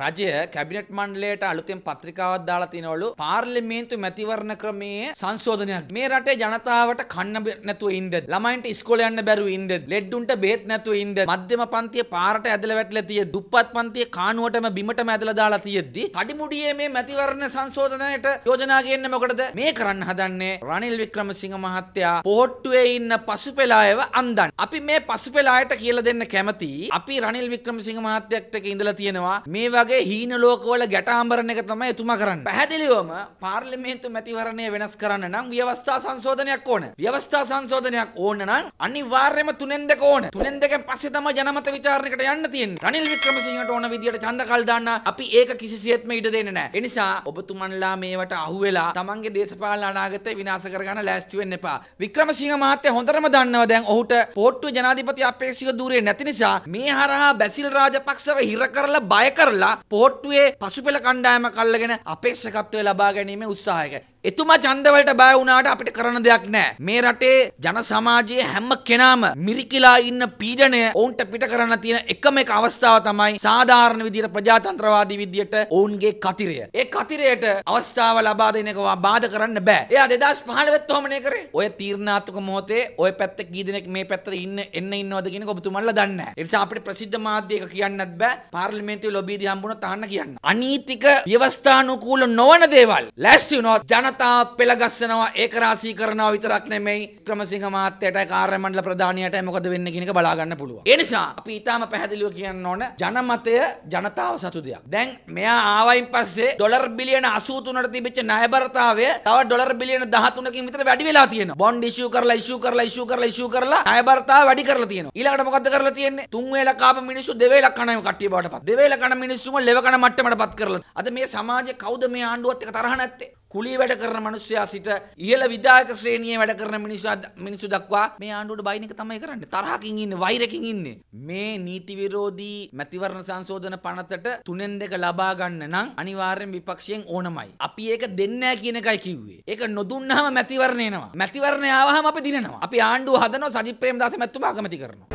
රජය කැබිනට් මණ්ඩලයට අලුතෙන් පත්‍රිකාවක් දාලා තිනවලු පාර්ලිමේන්තු මැතිවරණ ක්‍රමයේ සංශෝධනයක් මේ රටේ ජනතාවට කන්න නැතුව ඉන්දද ළමයින්ට ඉස්කෝලේ යන්න බැරුව ඉන්දද ලෙඩ්ඩුන්ට බෙහෙත් නැතුව ඉන්දද මධ්‍යම පන්තිය පාරට ඇදලා වැටලා තිය දුප්පත් පන්තිය කානුවටම බිමටම ඇදලා දාලා තියෙද්දි කඩිමුඩියේ මේ මැතිවරණ සංශෝධනයට යෝජනා ගේන්නේ මොකටද මේ කරන්න හදන්නේ රනිල් වික්‍රමසිංහ මහත්තයා පොට්ටුවේ ඉන්න පසුපෙලායව අන්දන් අපි මේ පසුපෙලායට කියලා දෙන්න කැමති අපි රනිල් වික්‍රමසිංහ මහත්තයත් එක්ක ඉඳලා තියෙනවා මේ වගේ හීන ලෝකවල ගැටහම්බරණ එක තමයි එතුමා කරන්න. පැහැදිලිවම පාර්ලිමේන්තු මැතිවරණය වෙනස් කරන්න නම් ව්‍යවස්ථා සංශෝධනයක් ඕන. ව්‍යවස්ථා සංශෝධනයක් ඕන නම් අනිවාර්යයෙන්ම තුනෙන් දෙක ඕන. තුනෙන් දෙකෙන් පස්සේ තමයි ජනමත විචාරණයකට යන්න තියෙන්නේ. රනිල් වික්‍රමසිංහට ඕන විදියට ඡන්ද කල් දාන්න අපි ඒක කිසිසේත්ම ඉඩ දෙන්නේ නැහැ. ඒ නිසා ඔබතුමන්ලා මේවට අහුවෙලා තමන්ගේ දේශපාලන අනාගතය විනාශ කරගන්න ලෑස්ති වෙන්න එපා. වික්‍රමසිංහ මහත්තයා හොඳටම දන්නවා දැන් ඔහුට පෝට්ටුව ජනාධිපති අපේක්ෂක ධූරය නැති නිසා මේ හරහා බැසිල් රාජපක්ෂව හිර කරලා බය කරලා පෝට්ටුවේ පසුපෙළ කණ්ඩායම කල්ලගෙන අපේක්ෂකත්වය ලබා ගැනීම උත්සාහයක. එතුමා ඡන්දවලට බය වුණාට අපිට කරන්න දෙයක් නැහැ. මේ රටේ ජන සමාජයේ හැම කෙනාම මිරිකිලා ඉන්න පීඩනය ඔවුන්ට පිට කරන්න තියෙන එකම එක අවස්ථාව තමයි සාධාරණ විදියට ප්‍රජාතන්ත්‍රවාදී විදියට ඔවුන්ගේ කතිරය. ඒ කතිරයට අවස්ථාව ලබා දෙන එක බාධා කරන්න බෑ. එයා 2015 වෙත් තොමනේ කරේ. ඔය තීර්ණාත්මක මොහොතේ ඔය පැත්තේ කී දෙනෙක් මේ පැත්තට ඉන්න එන්න ඉන්නවද කියන එක ඔබතුමන්ලා දන්නේ නැහැ. ඒ නිසා අපිට ප්‍රසිද්ධ මාධ්‍ය එක කියන්නත් බෑ. පාර්ලිමේන්තුවේ ලොබීදී හම්බ හම්බුණ තාන්න කියන්න. අනීතික ව්‍යවස්ථානුකූල නොවන දේවල් ලැස්තිනෝ ජනතා පෙළගස්සනවා ඒකරාසී කරනවා විතරක් නෙමෙයි ක්‍රමසිංහ මාත්‍යයට කාර්යමණ්ඩල ප්‍රධානියට මොකද වෙන්න කියන එක බලාගන්න පුළුවන්. ඒ නිසා අපි ඊටාම පැහැදිලිව කියන්න ඕන ජනමතය ජනතාව සතු දෙයක්. දැන් මෙයා ආවයින් පස්සේ ඩොලර් බිලියන 83ට තිබිච්ච ණයබරතාවය තව ඩොලර් බිලියන 13කින් විතර වැඩි වෙලා තියෙනවා. බොන්ඩ් ඉෂුව කරලා ඉෂුව කරලා ඉෂුව කරලා ඉෂුව කරලා ණයබරතාව වැඩි කරලා තියෙනවා. ඊළඟට මොකද්ද කරලා තියෙන්නේ? තුන් වේලක් කාප මිනිස්සු දෙවේලක් කණම කට්ටිය බවට පත්. දෙවේලක් කණ මිනිස්සු මිනිස්සුම ලෙවකන මට්ටමට පත් කරලා. අද මේ සමාජය කවුද මේ ආණ්ඩුවත් එක තරහ නැත්තේ? කුලී වැඩ කරන මිනිස්සයා සිට ඉහළ විධායක ශ්‍රේණියේ වැඩ කරන මිනිස්සු මිනිස්සු දක්වා මේ ආණ්ඩුවට බයින් එක තමයි කරන්නේ. තරහකින් ඉන්නේ, වෛරකින් ඉන්නේ. මේ නීති විරෝධී මැතිවරණ සංශෝධන පනතට තුනෙන් දෙක ලබා ගන්න නම් අනිවාර්යෙන් විපක්ෂයෙන් ඕනමයි. අපි ඒක දෙන්නේ නැහැ කියන එකයි කිව්වේ. ඒක නොදුන්නාම මැතිවරණ එනවා. මැතිවරණ ආවහම අපි දිනනවා. අපි ආණ්ඩුව හදනවා සජිත් ප්‍රේමදාස මැතිතුමා අගමැති කරනවා.